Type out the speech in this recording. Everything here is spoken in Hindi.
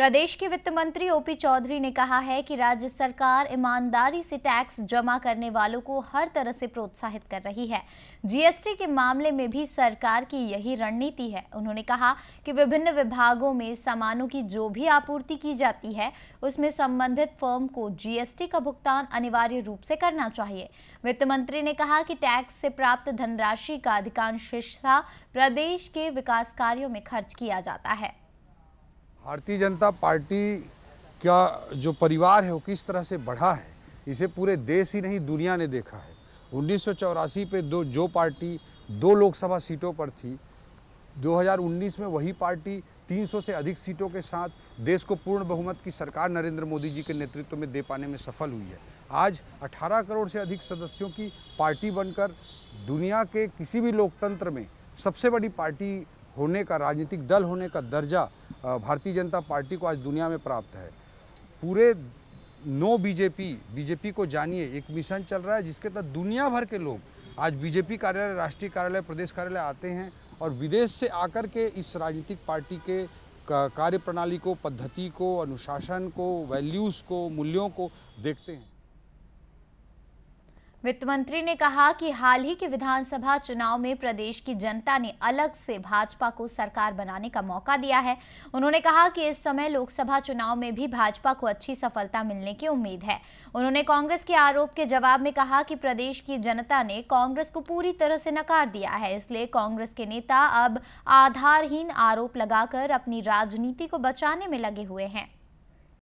प्रदेश के वित्त मंत्री ओपी चौधरी ने कहा है कि राज्य सरकार ईमानदारी से टैक्स जमा करने वालों को हर तरह से प्रोत्साहित कर रही है जीएसटी के मामले में भी सरकार की यही रणनीति है उन्होंने कहा कि विभिन्न विभागों में सामानों की जो भी आपूर्ति की जाती है उसमें संबंधित फर्म को जीएसटी का भुगतान अनिवार्य रूप से करना चाहिए वित्त मंत्री ने कहा कि टैक्स से प्राप्त धनराशि का अधिकांश हिस्सा प्रदेश के विकास कार्यों में खर्च किया जाता है भारतीय जनता पार्टी का जो परिवार है वो किस तरह से बढ़ा है इसे पूरे देश ही नहीं दुनिया ने देखा है उन्नीस पे दो जो पार्टी दो लोकसभा सीटों पर थी 2019 में वही पार्टी 300 से अधिक सीटों के साथ देश को पूर्ण बहुमत की सरकार नरेंद्र मोदी जी के नेतृत्व में दे पाने में सफल हुई है आज 18 करोड़ से अधिक सदस्यों की पार्टी बनकर दुनिया के किसी भी लोकतंत्र में सबसे बड़ी पार्टी होने का राजनीतिक दल होने का दर्जा भारतीय जनता पार्टी को आज दुनिया में प्राप्त है पूरे नो बीजेपी बीजेपी को जानिए एक मिशन चल रहा है जिसके तहत दुनिया भर के लोग आज बीजेपी कार्यालय राष्ट्रीय कार्यालय प्रदेश कार्यालय आते हैं और विदेश से आकर के इस राजनीतिक पार्टी के कार्य प्रणाली को पद्धति को अनुशासन को वैल्यूज़ को मूल्यों को देखते हैं वित्त मंत्री ने कहा कि हाल ही के विधानसभा चुनाव में प्रदेश की जनता ने अलग से भाजपा को सरकार बनाने का मौका दिया है उन्होंने कहा कि इस समय लोकसभा चुनाव में भी भाजपा को अच्छी सफलता मिलने की उम्मीद है उन्होंने कांग्रेस के आरोप के जवाब में कहा कि प्रदेश की जनता ने कांग्रेस को पूरी तरह से नकार दिया है इसलिए कांग्रेस के नेता अब आधारहीन आरोप लगाकर अपनी राजनीति को बचाने में लगे हुए हैं